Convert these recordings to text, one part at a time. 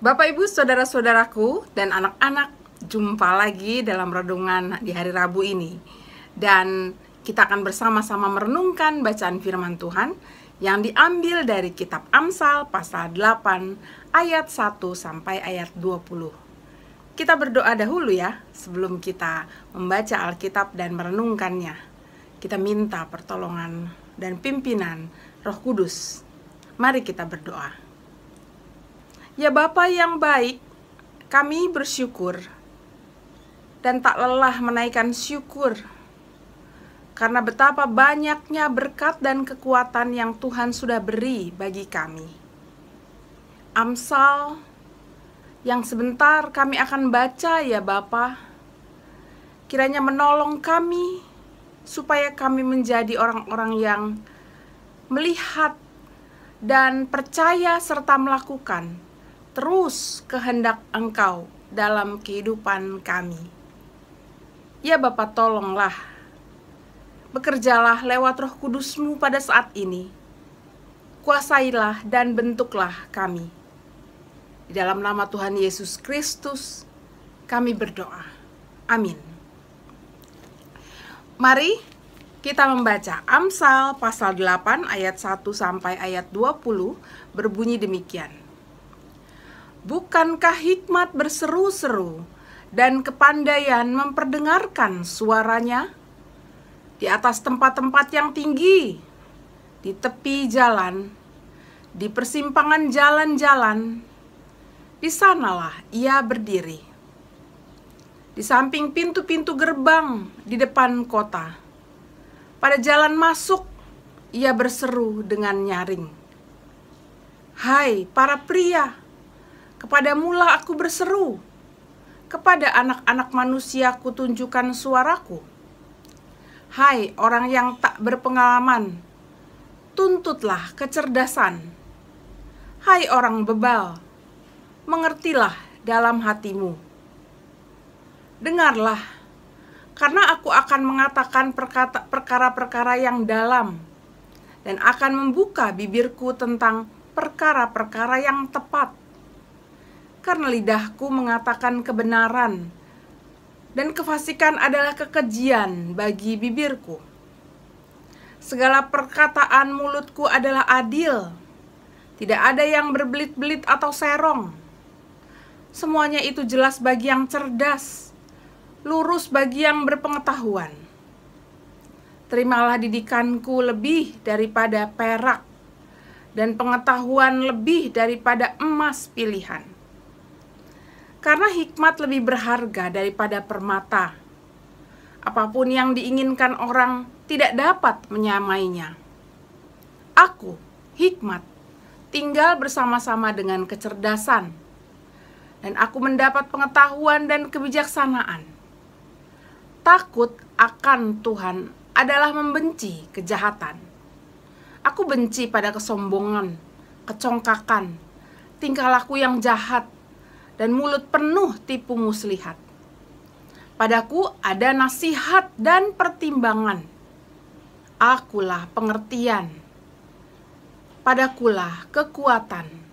Bapak Ibu, saudara-saudaraku dan anak-anak, jumpa lagi dalam redungan di hari Rabu ini. Dan kita akan bersama-sama merenungkan bacaan firman Tuhan yang diambil dari kitab Amsal pasal 8 ayat 1 sampai ayat 20. Kita berdoa dahulu ya sebelum kita membaca Alkitab dan merenungkannya. Kita minta pertolongan dan pimpinan Roh Kudus. Mari kita berdoa. Ya Bapa yang baik, kami bersyukur dan tak lelah menaikkan syukur karena betapa banyaknya berkat dan kekuatan yang Tuhan sudah beri bagi kami. Amsal yang sebentar kami akan baca ya Bapa. Kiranya menolong kami supaya kami menjadi orang-orang yang melihat dan percaya serta melakukan terus kehendak Engkau dalam kehidupan kami. Ya Bapa tolonglah, bekerjalah lewat roh kudusmu pada saat ini. Kuasailah dan bentuklah kami di dalam nama Tuhan Yesus Kristus, kami berdoa. Amin. Mari kita membaca Amsal pasal 8 ayat 1 sampai ayat 20 berbunyi demikian. Bukankah hikmat berseru-seru dan kepandaian memperdengarkan suaranya di atas tempat-tempat yang tinggi, di tepi jalan, di persimpangan jalan-jalan, di sanalah ia berdiri. Di samping pintu-pintu gerbang di depan kota. Pada jalan masuk, ia berseru dengan nyaring. Hai para pria, kepada mula aku berseru. Kepada anak-anak manusia tunjukkan suaraku. Hai orang yang tak berpengalaman, tuntutlah kecerdasan. Hai orang bebal, mengertilah dalam hatimu. Dengarlah, karena aku akan mengatakan perkara-perkara yang dalam dan akan membuka bibirku tentang perkara-perkara yang tepat. Karena lidahku mengatakan kebenaran dan kefasikan adalah kekejian bagi bibirku. Segala perkataan mulutku adalah adil. Tidak ada yang berbelit-belit atau serong. Semuanya itu jelas bagi yang cerdas, lurus bagi yang berpengetahuan. Terimalah didikanku lebih daripada perak, dan pengetahuan lebih daripada emas pilihan. Karena hikmat lebih berharga daripada permata. Apapun yang diinginkan orang tidak dapat menyamainya. Aku, hikmat, tinggal bersama-sama dengan kecerdasan dan aku mendapat pengetahuan dan kebijaksanaan. Takut akan Tuhan adalah membenci kejahatan. Aku benci pada kesombongan, kecongkakan, tingkah laku yang jahat, dan mulut penuh tipu muslihat. Padaku ada nasihat dan pertimbangan. Akulah pengertian. Padakulah kekuatan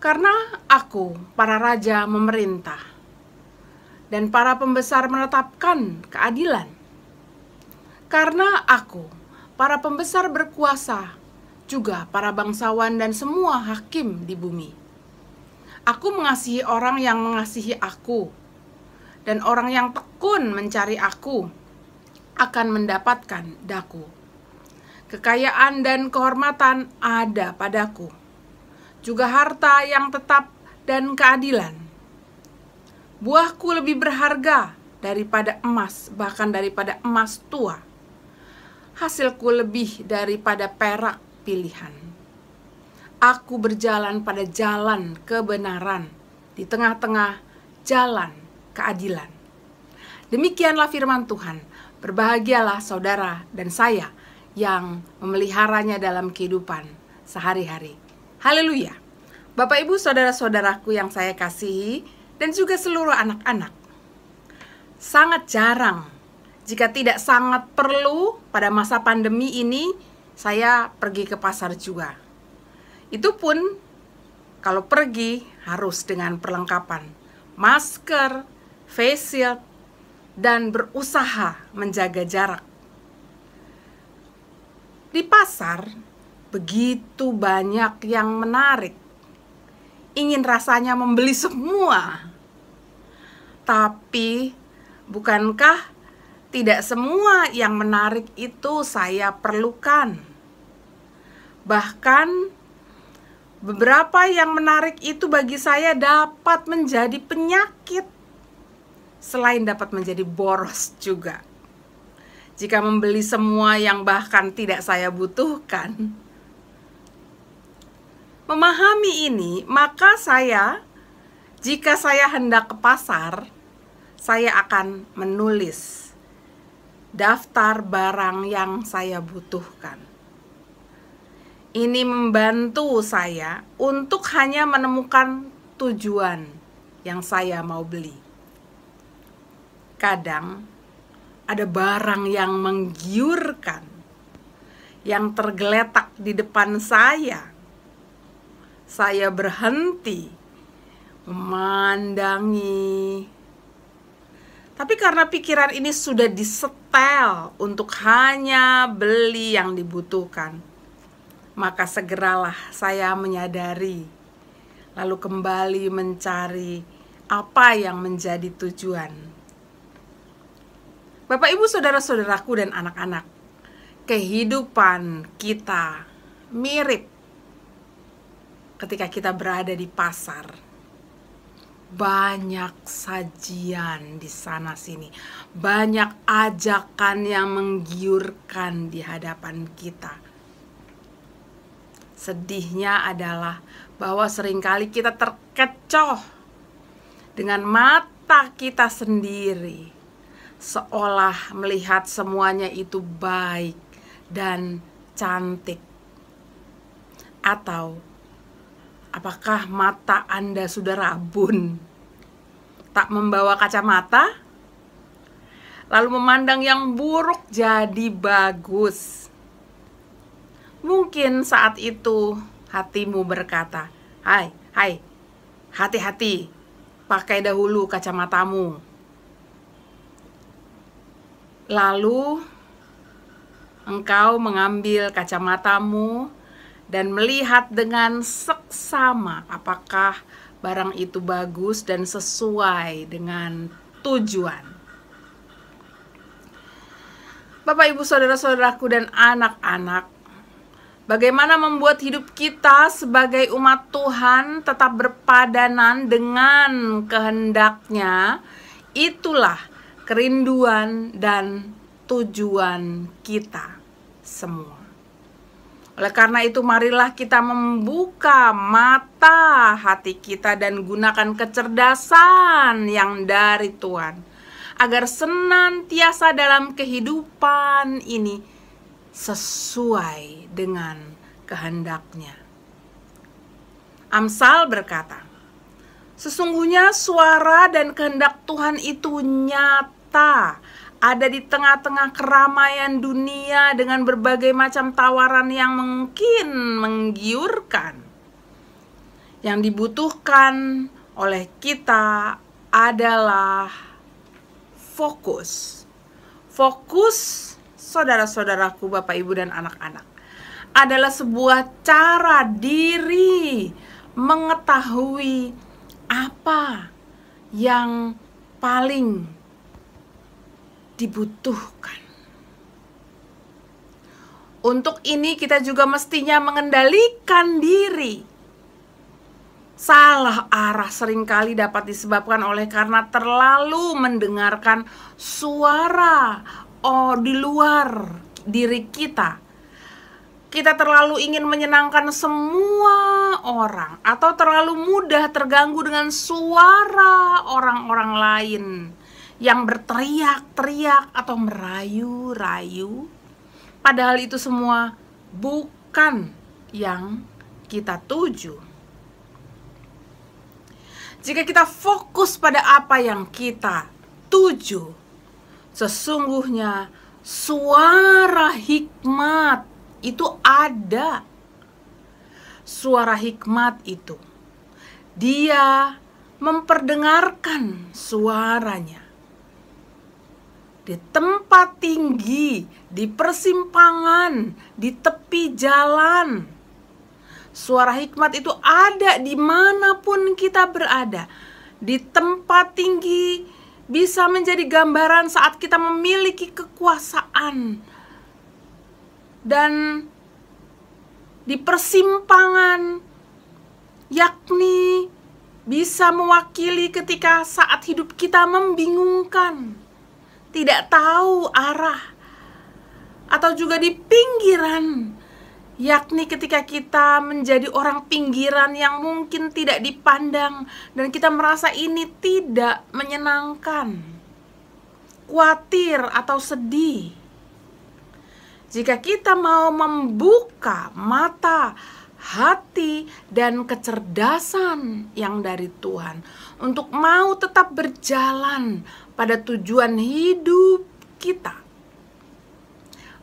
karena aku, para raja memerintah, dan para pembesar menetapkan keadilan. Karena aku, para pembesar berkuasa, juga para bangsawan dan semua hakim di bumi. Aku mengasihi orang yang mengasihi aku, dan orang yang tekun mencari aku akan mendapatkan daku. Kekayaan dan kehormatan ada padaku juga harta yang tetap dan keadilan. Buahku lebih berharga daripada emas, bahkan daripada emas tua. Hasilku lebih daripada perak pilihan. Aku berjalan pada jalan kebenaran di tengah-tengah jalan keadilan. Demikianlah firman Tuhan. Berbahagialah saudara dan saya yang memeliharanya dalam kehidupan sehari-hari. Haleluya. Bapak Ibu, saudara-saudaraku yang saya kasihi dan juga seluruh anak-anak. Sangat jarang jika tidak sangat perlu pada masa pandemi ini saya pergi ke pasar juga. Itu pun kalau pergi harus dengan perlengkapan masker, face shield, dan berusaha menjaga jarak. Di pasar, Begitu banyak yang menarik. Ingin rasanya membeli semua. Tapi bukankah tidak semua yang menarik itu saya perlukan? Bahkan beberapa yang menarik itu bagi saya dapat menjadi penyakit. Selain dapat menjadi boros juga jika membeli semua yang bahkan tidak saya butuhkan, memahami ini, maka saya jika saya hendak ke pasar, saya akan menulis daftar barang yang saya butuhkan. Ini membantu saya untuk hanya menemukan tujuan yang saya mau beli. Kadang ada barang yang menggiurkan yang tergeletak di depan saya saya berhenti memandangi. Tapi karena pikiran ini sudah disetel untuk hanya beli yang dibutuhkan, maka segeralah saya menyadari, lalu kembali mencari apa yang menjadi tujuan. Bapak, ibu, saudara-saudaraku, dan anak-anak, kehidupan kita mirip ketika kita berada di pasar banyak sajian di sana sini banyak ajakan yang menggiurkan di hadapan kita sedihnya adalah bahwa seringkali kita terkecoh dengan mata kita sendiri seolah melihat semuanya itu baik dan cantik atau Apakah mata Anda sudah rabun? Tak membawa kacamata? Lalu memandang yang buruk jadi bagus. Mungkin saat itu hatimu berkata, "Hai, hai, hati-hati. Pakai dahulu kacamatamu." Lalu engkau mengambil kacamatamu dan melihat dengan seksama apakah barang itu bagus dan sesuai dengan tujuan. Bapak, Ibu, saudara-saudaraku, dan anak-anak, bagaimana membuat hidup kita sebagai umat Tuhan tetap berpadanan dengan kehendaknya? Itulah kerinduan dan tujuan kita semua. Oleh karena itu marilah kita membuka mata hati kita dan gunakan kecerdasan yang dari Tuhan agar senantiasa dalam kehidupan ini sesuai dengan kehendaknya. Amsal berkata, Sesungguhnya suara dan kehendak Tuhan itu nyata ada di tengah-tengah keramaian dunia dengan berbagai macam tawaran yang mungkin menggiurkan. Yang dibutuhkan oleh kita adalah fokus. Fokus, saudara-saudaraku, Bapak, Ibu, dan anak-anak, adalah sebuah cara diri mengetahui apa yang paling dibutuhkan. Untuk ini kita juga mestinya mengendalikan diri. Salah arah seringkali dapat disebabkan oleh karena terlalu mendengarkan suara oh di luar diri kita. Kita terlalu ingin menyenangkan semua orang atau terlalu mudah terganggu dengan suara orang-orang lain yang berteriak-teriak atau merayu-rayu, padahal itu semua bukan yang kita tuju. Jika kita fokus pada apa yang kita tuju, sesungguhnya suara hikmat itu ada. Suara hikmat itu, dia memperdengarkan suaranya di tempat tinggi, di persimpangan, di tepi jalan. Suara hikmat itu ada di dimanapun kita berada. Di tempat tinggi bisa menjadi gambaran saat kita memiliki kekuasaan. Dan di persimpangan, yakni bisa mewakili ketika saat hidup kita membingungkan tidak tahu arah atau juga di pinggiran yakni ketika kita menjadi orang pinggiran yang mungkin tidak dipandang dan kita merasa ini tidak menyenangkan khawatir atau sedih jika kita mau membuka mata hati dan kecerdasan yang dari Tuhan untuk mau tetap berjalan pada tujuan hidup kita,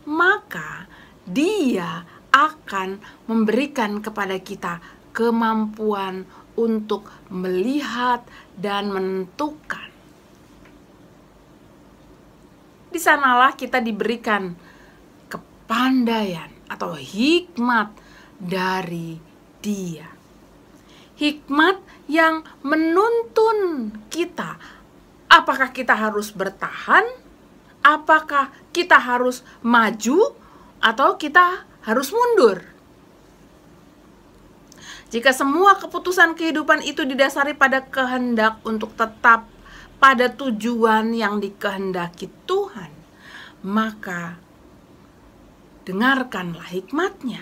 maka Dia akan memberikan kepada kita kemampuan untuk melihat dan menentukan. Di sanalah kita diberikan kepandaian atau hikmat dari Dia. Hikmat yang menuntun kita apakah kita harus bertahan? Apakah kita harus maju atau kita harus mundur? Jika semua keputusan kehidupan itu didasari pada kehendak untuk tetap pada tujuan yang dikehendaki Tuhan, maka dengarkanlah hikmatnya.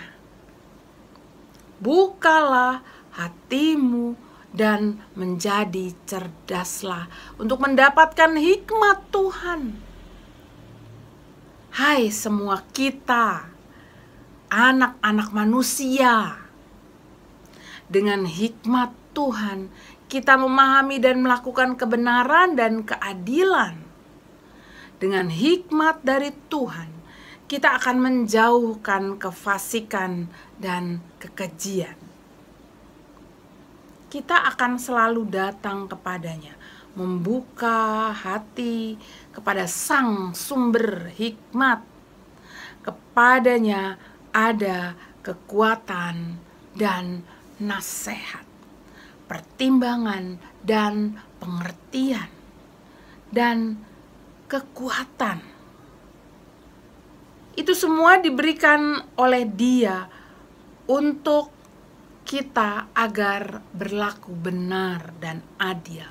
Bukalah hatimu dan menjadi cerdaslah untuk mendapatkan hikmat Tuhan. Hai semua kita, anak-anak manusia, dengan hikmat Tuhan kita memahami dan melakukan kebenaran dan keadilan. Dengan hikmat dari Tuhan, kita akan menjauhkan kefasikan dan kekejian kita akan selalu datang kepadanya, membuka hati kepada Sang Sumber Hikmat. Kepadanya ada kekuatan dan nasihat, pertimbangan dan pengertian, dan kekuatan. Itu semua diberikan oleh Dia untuk kita agar berlaku benar dan adil.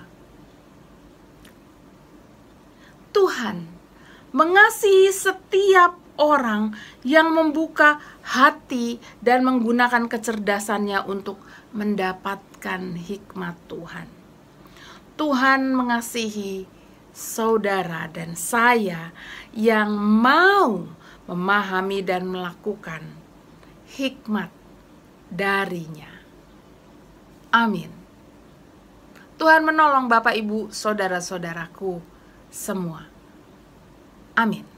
Tuhan mengasihi setiap orang yang membuka hati dan menggunakan kecerdasannya untuk mendapatkan hikmat Tuhan. Tuhan mengasihi saudara dan saya yang mau memahami dan melakukan hikmat darinya. Amin. Tuhan menolong Bapak, Ibu, saudara-saudaraku semua. Amin.